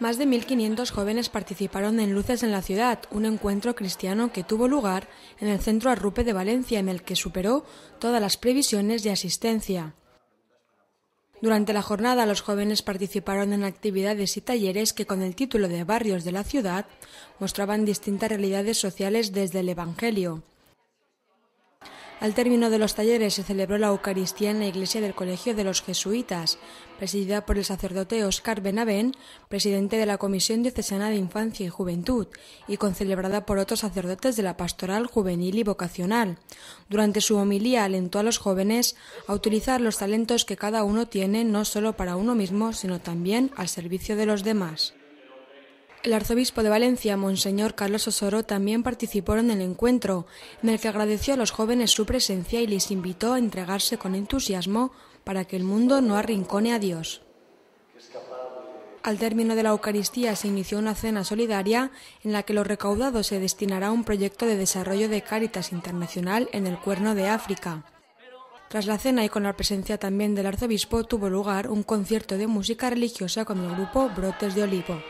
Más de 1.500 jóvenes participaron en Luces en la Ciudad, un encuentro cristiano que tuvo lugar en el Centro Arrupe de Valencia, en el que superó todas las previsiones de asistencia. Durante la jornada, los jóvenes participaron en actividades y talleres que, con el título de Barrios de la Ciudad, mostraban distintas realidades sociales desde el Evangelio. Al término de los talleres se celebró la Eucaristía en la iglesia del Colegio de los Jesuitas, presidida por el sacerdote Oscar Benavén, presidente de la Comisión Diocesana de Infancia y Juventud, y concelebrada por otros sacerdotes de la Pastoral Juvenil y Vocacional. Durante su homilía alentó a los jóvenes a utilizar los talentos que cada uno tiene no solo para uno mismo, sino también al servicio de los demás. El arzobispo de Valencia, Monseñor Carlos Osoro, también participó en el encuentro, en el que agradeció a los jóvenes su presencia y les invitó a entregarse con entusiasmo para que el mundo no arrincone a Dios. Al término de la Eucaristía se inició una cena solidaria en la que lo recaudado se destinará a un proyecto de desarrollo de Cáritas Internacional en el Cuerno de África. Tras la cena y con la presencia también del arzobispo tuvo lugar un concierto de música religiosa con el grupo Brotes de Olivo.